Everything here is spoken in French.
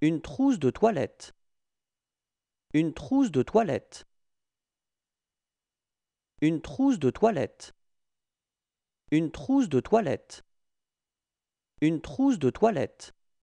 Une trousse de toilette. Une trousse de toilette. Une trousse de toilette. Une trousse de toilette. Une trousse de toilette.